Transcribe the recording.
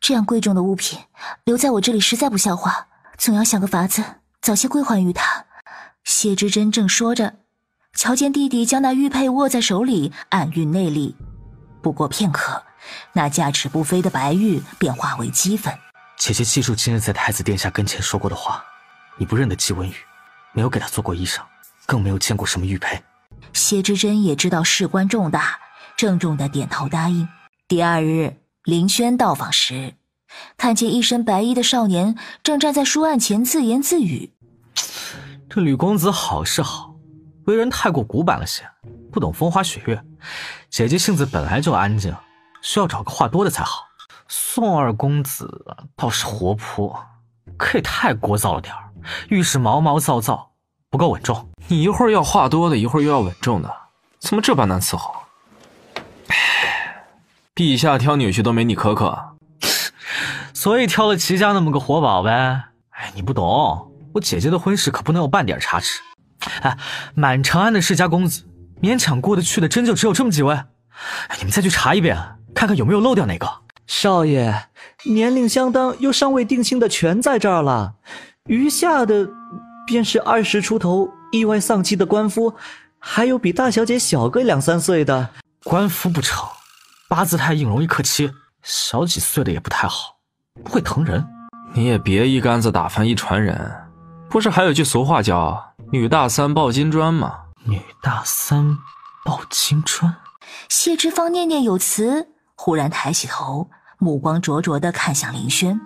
这样贵重的物品留在我这里实在不像话，总要想个法子早些归还于他。谢之真正说着，瞧见弟弟将那玉佩握在手里，暗运内力，不过片刻，那价值不菲的白玉便化为齑粉。姐姐记住今日在太子殿下跟前说过的话，你不认得季文宇，没有给他做过衣裳，更没有见过什么玉佩。谢之真也知道事关重大，郑重的点头答应。第二日。林轩到访时，看见一身白衣的少年正站在书案前自言自语。这吕公子好是好，为人太过古板了些，不懂风花雪月。姐姐性子本来就安静，需要找个话多的才好。宋二公子倒是活泼，可也太聒噪了点儿，遇事毛毛躁躁，不够稳重。你一会儿要话多的，一会儿又要稳重的，怎么这般难伺候？陛下挑女婿都没你苛刻，所以挑了齐家那么个活宝呗。哎，你不懂，我姐姐的婚事可不能有半点差池。哎，满长安的世家公子，勉强过得去的真就只有这么几位。你们再去查一遍，看看有没有漏掉哪个。少爷，年龄相当又尚未定亲的全在这儿了，余下的便是二十出头意外丧妻的官夫，还有比大小姐小个两三岁的官夫不成？八字太硬容易克妻，小几岁的也不太好，不会疼人。你也别一竿子打翻一船人，不是还有句俗话叫“女大三抱金砖”吗？女大三抱金砖。谢之芳念念有词，忽然抬起头，目光灼灼的看向林轩。